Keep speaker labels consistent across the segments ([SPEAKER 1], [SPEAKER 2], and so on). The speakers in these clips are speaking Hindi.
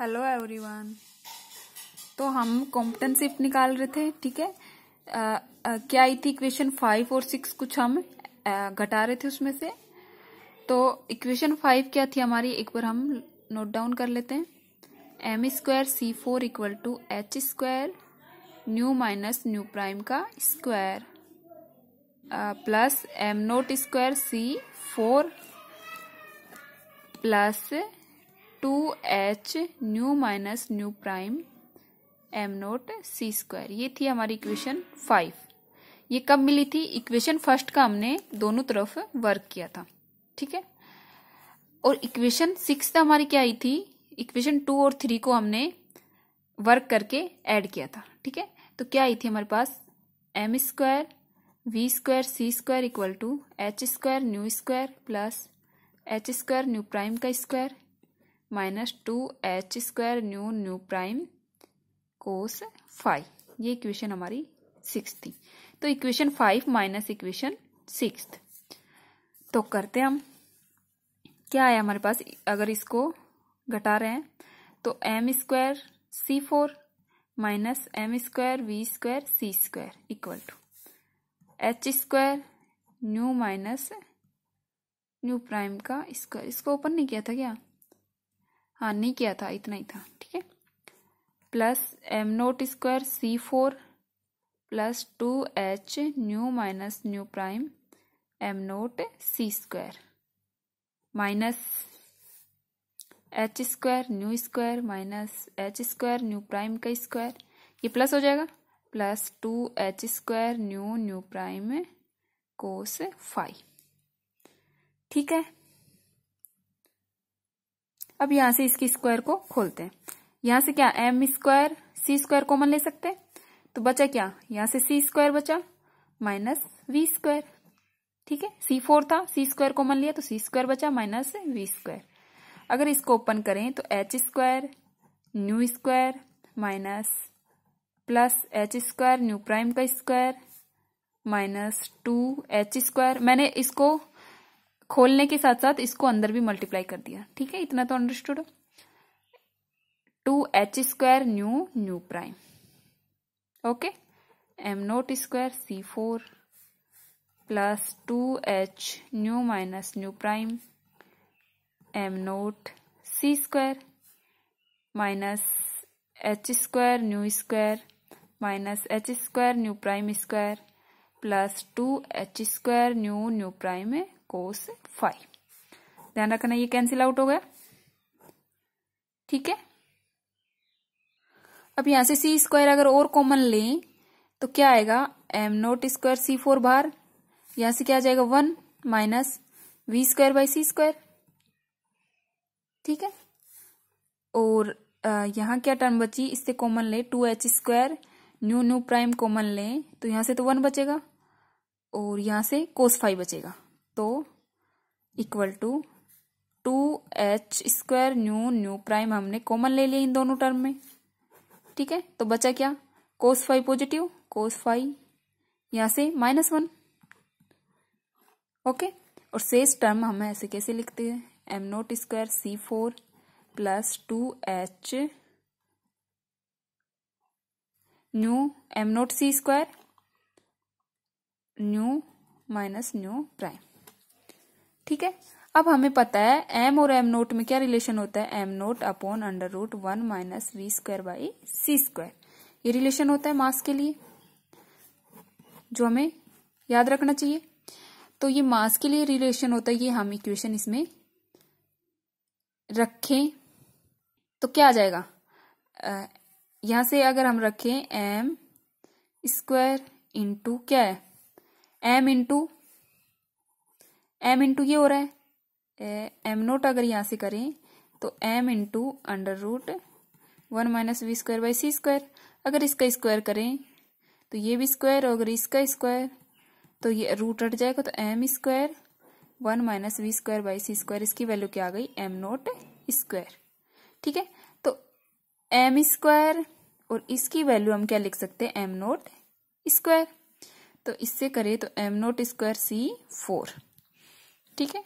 [SPEAKER 1] हेलो एवरीवन तो हम कॉम्पिटन शिफ्ट निकाल रहे थे ठीक है क्या आई थी इक्वेशन फाइव और सिक्स कुछ हम आ, घटा रहे थे उसमें से तो इक्वेशन फाइव क्या थी हमारी एक बार हम नोट डाउन कर लेते हैं M square C four equal to H square nu minus nu prime का square plus M naught square C four plus two H nu minus nu prime M naught C square ये थी हमारी इक्वेशन फाइव ये कब मिली थी इक्वेशन फर्स्ट का हमने दोनों तरफ वर्क किया था ठीक है और इक्वेशन सिक्स तो हमारी क्या आई थी इक्वेशन टू और थ्री को हमने वर्क करके ऐड किया था ठीक है तो क्या आई थी हमारे पास M square V square C square equal to H square nu square plus H square nu prime का square minus two H square nu nu prime cos five ये इक्वेशन हमारी सिक्स थी तो equation five minus equation six तो करते हम क्या आया हमारे पास अगर इसको घटा रहे हैं तो M square C four minus M square V square C square equal to H square nu minus nu prime का स्क्वायर इसको ओपन नहीं किया था क्या हाँ नहीं किया था इतना ही था ठीक है plus M naught square C four plus two H nu minus nu prime M naught C square minus H square nu square minus H square nu prime का स्क्वायर ये प्लस हो जाएगा plus two H square nu nu prime cos five ठीक है अब यहां से इसके स्क्वायर को खोलते हैं यहां से क्या M square C square common ले सकते हैं तो बचा क्या यहां से सी स्क्वायर बचा माइनस वी स्क्वायर ठीक है सी फोर था सी स्क्वायर कॉमन लिया तो सी स्क्वायर बचा माइनस वी स्क्वायर अगर इसको ओपन करें तो H square nu square minus plus H square nu prime का square minus two H square मैंने इसको खोलने के साथ साथ इसको अंदर भी मल्टीप्लाई कर दिया ठीक है इतना तो understood two H square nu nu prime okay M naught square C four plus two H nu minus nu prime M naught C square minus H square nu square minus H square nu prime square plus two H square nu nu prime cos five ध्यान रखना ये कैंसिल आउट हो गया ठीक है अब यहां से सी स्क्वायर अगर और कॉमन लें तो क्या आएगा M naught square C four बार यहां से क्या आ जाएगा one minus V square by C square ठीक है और यहां क्या टर्म बची इससे कॉमन लें two H square nu nu prime common लें तो यहां से तो वन बचेगा और यहां से कोस फाइव बचेगा तो equal to two H square nu nu prime हमने कॉमन ले लिया इन दोनों टर्म में ठीक है तो बचा क्या cos five positive cos five यहां से माइनस वन ओके और शेष टर्म हम ऐसे कैसे लिखते हैं M naught square C four plus two H nu M naught C square nu minus nu prime ठीक है अब हमें पता है एम और एम नोट में क्या रिलेशन होता है M naught upon under root one minus V square by C square ये रिलेशन होता है मास के लिए जो हमें याद रखना चाहिए तो ये मास के लिए रिलेशन होता है ये हम इक्वेशन इसमें रखें तो क्या आ जाएगा यहां से अगर हम रखें एम स्क्वायर इंटू क्या है एम इंटू एम इंटू ये हो रहा है एम नोट अगर यहां से करें तो M into under root one minus V square by C square अगर इसका स्क्वायर करें तो ये भी स्क्वायर और अगर इसका स्क्वायर तो ये रूट हट जाएगा तो M square one minus V square by C square इसकी वैल्यू क्या आ गई एम नोट स्क्वायर ठीक है तो एम स्क्वायर और इसकी वैल्यू हम क्या लिख सकते हैं एम नोट स्क्वायर तो इससे करें तो M naught square C four ठीक है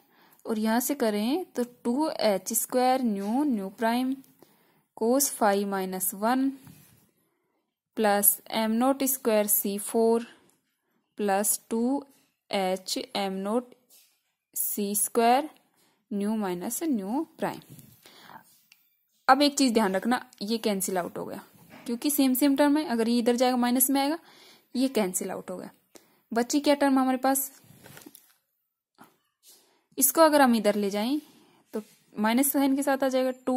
[SPEAKER 1] और यहाँ से करें तो two H square nu nu prime cos five minus one plus M naught square C four plus two H M naught C square nu minus nu prime अब एक चीज़ ध्यान रखना ये कैंसिल आउट हो गया क्योंकि सेम सेम टर्म है अगर ये इधर जाएगा माइनस में आएगा ये कैंसिल आउट हो गया बच्ची क्या टर्म हमारे पास इसको अगर हम इधर ले जाएं तो माइनस साइन के साथ आ जाएगा two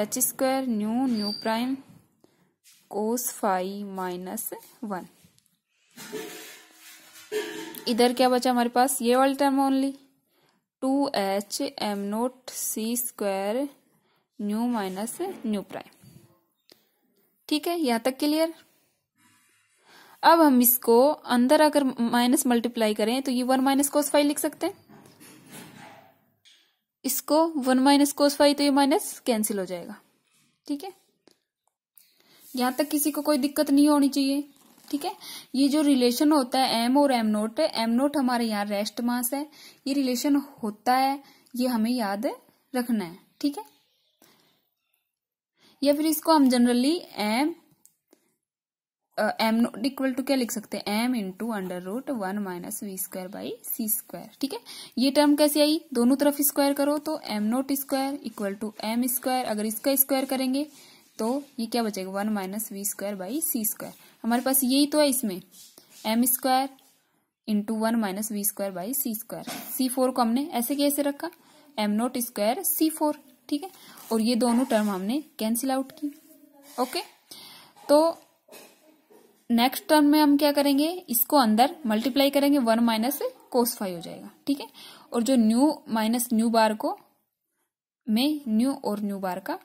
[SPEAKER 1] H square nu nu prime cos five minus one इधर क्या बचा हमारे पास ये वाली term only two H M naught C square nu minus nu prime ठीक है यहां तक क्लियर अब हम इसको अंदर अगर माइनस मल्टीप्लाई करें तो ये वन माइनस कोस फाइव लिख सकते हैं इसको वन माइनस कोस फाइव तो ये माइनस कैंसिल हो जाएगा ठीक है यहां तक किसी को कोई दिक्कत नहीं होनी चाहिए ठीक है ये जो रिलेशन होता है एम और एम नोट एम नोट हमारे यहाँ रेस्ट मास है ये रिलेशन होता है ये हमें याद रखना है ठीक है या फिर इसको हम generally M M naught equal to क्या लिख सकते हैं M into under root one minus V square by C square ठीक है ये टर्म कैसे आई दोनों तरफ स्क्वायर करो तो M naught square equal to M square अगर इसका स्क्वायर करेंगे तो ये क्या बचेगा one minus V square by C square हमारे पास यही तो है इसमें M square into one minus V square by C square C four को हमने ऐसे कैसे रखा M naught square C four ठीक है और ये दोनों टर्म हमने कैंसिल आउट की ओके तो नेक्स्ट टर्म में हम क्या करेंगे इसको अंदर मल्टीप्लाई करेंगे वन माइनस कोस फाइव हो जाएगा ठीक है और जो न्यू माइनस न्यू बार को में न्यू और न्यू बार का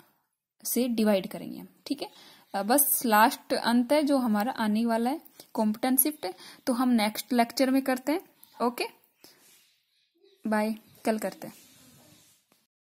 [SPEAKER 1] से डिवाइड करेंगे हम ठीक है बस लास्ट अंत है जो हमारा आने वाला है कॉम्पिटेंट शिफ्ट तो हम नेक्स्ट लेक्चर में करते हैं ओके बाय कल करते हैं